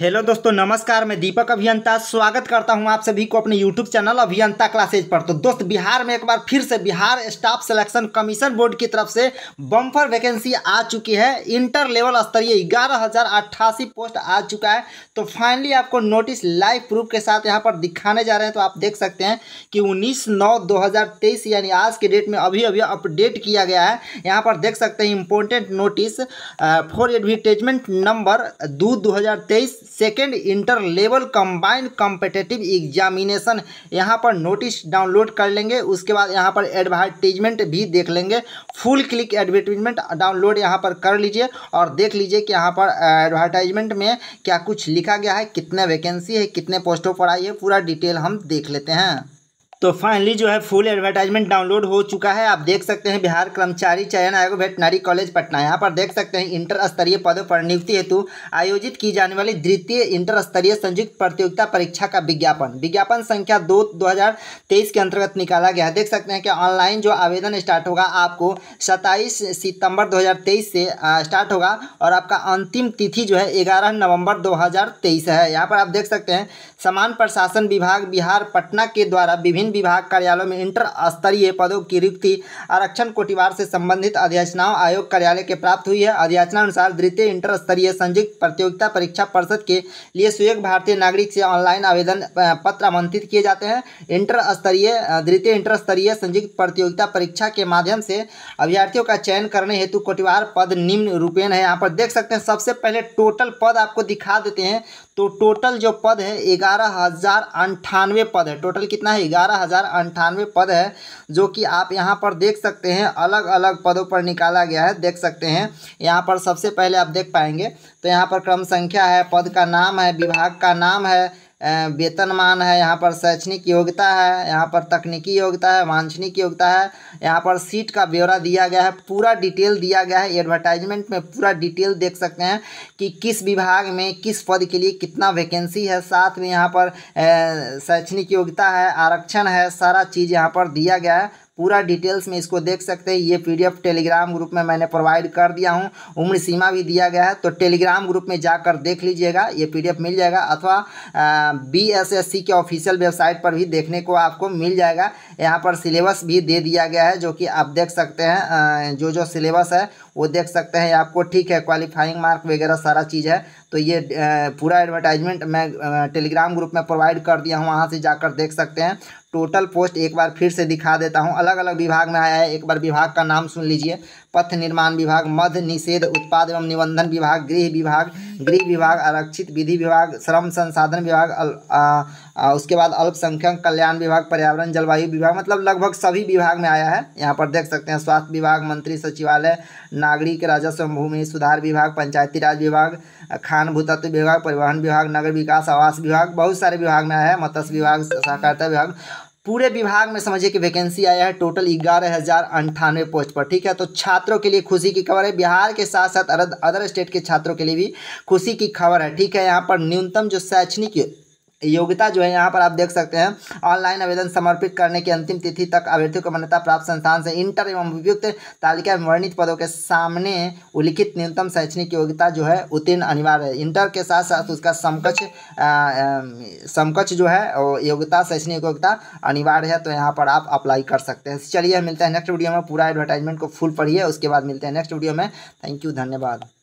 hello दोस्तों नमस्कार मैं दीपक अभियंता स्वागत करता हूं आप सभी को अपने यूट्यूब चैनल अभियंता क्लासेज पर तो दोस्त बिहार में एक बार फिर से Bihar staff selection commission board की तरफ से बम्फर वैकेंसी आ चुकी है इंटर लेवल स्तरीय ग्यारह हज़ार अट्ठासी पोस्ट आ चुका है तो फाइनली आपको नोटिस लाइव प्रूफ के साथ यहाँ पर दिखाने जा रहे हैं तो आप देख सकते हैं कि उन्नीस नौ दो यानी आज के डेट में अभी अभी अपडेट किया गया है यहाँ पर देख सकते हैं important notice for advertisement number दो दो second inter level combined competitive examination यहाँ पर नोटिस डाउनलोड कर लेंगे उसके बाद यहाँ पर एडवर्टीजमेंट भी देख लेंगे फुल क्लिक एडवर्टीजमेंट डाउनलोड यहाँ पर कर लीजिए और देख लीजिए कि यहाँ पर एडवर्टाइजमेंट में क्या कुछ लिखा गया है कितने वैकेंसी है कितने पोस्टों पर आई है पूरा डिटेल हम देख लेते हैं तो फाइनली जो है फुल एडवर्टाइजमेंट डाउनलोड हो चुका है आप देख सकते हैं बिहार कर्मचारी चयन आयोग वेटनरी कॉलेज पटना यहाँ पर देख सकते हैं इंटर स्तरीय पदों पर नियुक्ति हेतु आयोजित की जाने वाली द्वितीय इंटर स्तरीय संयुक्त प्रतियोगिता परीक्षा का विज्ञापन विज्ञापन संख्या दो दो के अंतर्गत निकाला गया है देख सकते हैं कि ऑनलाइन जो आवेदन स्टार्ट होगा आपको सत्ताईस सितंबर दो से स्टार्ट होगा और आपका अंतिम तिथि जो है ग्यारह नवंबर 2023 है यहाँ पर आप देख सकते हैं समान प्रशासन विभाग बिहार पटना के द्वारा विभिन्न विभिन्न विभाग कार्यालयों में इंटर स्तरीय पदों की रिक्ति आरक्षण कोटिवार से संबंधित अध्याचनाओं आयोग कार्यालय के प्राप्त हुई है अध्याचना अनुसार द्वितीय इंटर स्तरीय संयुक्त प्रतियोगिता परीक्षा परिषद के लिए सुयोग भारतीय नागरिक से ऑनलाइन आवेदन पत्र आमंत्रित किए जाते हैं इंटर स्तरीय द्वितीय इंटर स्तरीय संयुक्त प्रतियोगिता परीक्षा के माध्यम से अभ्यर्थियों का चयन करने हेतु कोटिवार पद निम्न रूपेण है यहाँ पर देख सकते हैं सबसे पहले टोटल पद आपको दिखा देते हैं तो टोटल जो पद है ग्यारह हजार अंठानवे पद है टोटल कितना है ग्यारह अंठानवे पद है जो कि आप यहाँ पर देख सकते हैं अलग अलग पदों पर निकाला गया है देख सकते हैं यहाँ पर सबसे पहले आप देख पाएंगे तो यहाँ पर क्रम संख्या है पद का नाम है विभाग का नाम है वेतनमान है यहाँ पर शैक्षणिक योग्यता है यहाँ पर तकनीकी योग्यता है वांछनिक योग्यता है यहाँ पर सीट का ब्यौरा दिया गया है पूरा डिटेल दिया गया है एडवर्टाइजमेंट में पूरा डिटेल देख सकते हैं कि किस विभाग में किस पद के लिए कितना वैकेंसी है साथ में यहाँ पर शैक्षणिक योग्यता है आरक्षण है सारा चीज़ यहाँ पर दिया गया है पूरा डिटेल्स में इसको देख सकते हैं ये पीडीएफ टेलीग्राम ग्रुप में मैंने प्रोवाइड कर दिया हूँ उम्र सीमा भी दिया गया है तो टेलीग्राम ग्रुप में जाकर देख लीजिएगा ये पीडीएफ मिल जाएगा अथवा बीएसएससी के ऑफिशियल वेबसाइट पर भी देखने को आपको मिल जाएगा यहाँ पर सिलेबस भी दे दिया गया है जो कि आप देख सकते हैं जो जो सिलेबस है वो देख सकते हैं आपको ठीक है क्वालिफाइंग मार्क वगैरह सारा चीज़ है तो ये पूरा एडवर्टाइजमेंट मैं टेलीग्राम ग्रुप में प्रोवाइड कर दिया हूँ वहाँ से जाकर देख सकते हैं टोटल पोस्ट एक बार फिर से दिखा देता हूँ अलग अलग विभाग में आया है एक बार विभाग का नाम सुन लीजिए पथ निर्माण विभाग मध्य निषेध उत्पाद एवं निबंधन विभाग गृह विभाग गृह विभाग आरक्षित विधि विभाग श्रम संसाधन विभाग अल, आ, आ, उसके बाद अल्पसंख्यक कल्याण विभाग पर्यावरण जलवायु विभाग मतलब लगभग सभी विभाग में आया है यहाँ पर देख सकते हैं स्वास्थ्य विभाग मंत्री सचिवालय नागरिक राजस्व भूमि सुधार विभाग पंचायती राज विभाग खान भूतत्व विभाग परिवहन विभाग नगर विकास आवास विभाग बहुत सारे विभाग में आया है मत्स्य विभाग सहकारिता विभाग पूरे विभाग में समझिए कि वैकेंसी आया है टोटल ग्यारह हज़ार अंठानवे पोस्ट पर ठीक है तो छात्रों के लिए खुशी की खबर है बिहार के साथ साथ अदर स्टेट के छात्रों के लिए भी खुशी की खबर है ठीक है यहाँ पर न्यूनतम जो शैक्षणिक योग्यता जो है यहाँ पर आप देख सकते हैं ऑनलाइन आवेदन समर्पित करने की अंतिम तिथि तक अभ्यर्थियों को मान्यता प्राप्त संस्थान से इंटर एवं उपयुक्त तालिका में वर्णित पदों के सामने उल्लिखित न्यूनतम शैक्षणिक योग्यता जो है उत्तीर्ण अनिवार्य है इंटर के साथ साथ उसका समकक्ष समकक्ष जो है योग्यता शैक्षणिक योग्यता अनिवार्य है तो यहाँ पर आप अप्लाई कर सकते हैं चलिए मिलते हैं नेक्स्ट वीडियो में पूरा एडवर्टाइजमेंट को फुल पढ़िए उसके बाद मिलते हैं नेक्स्ट वीडियो में थैंक यू धन्यवाद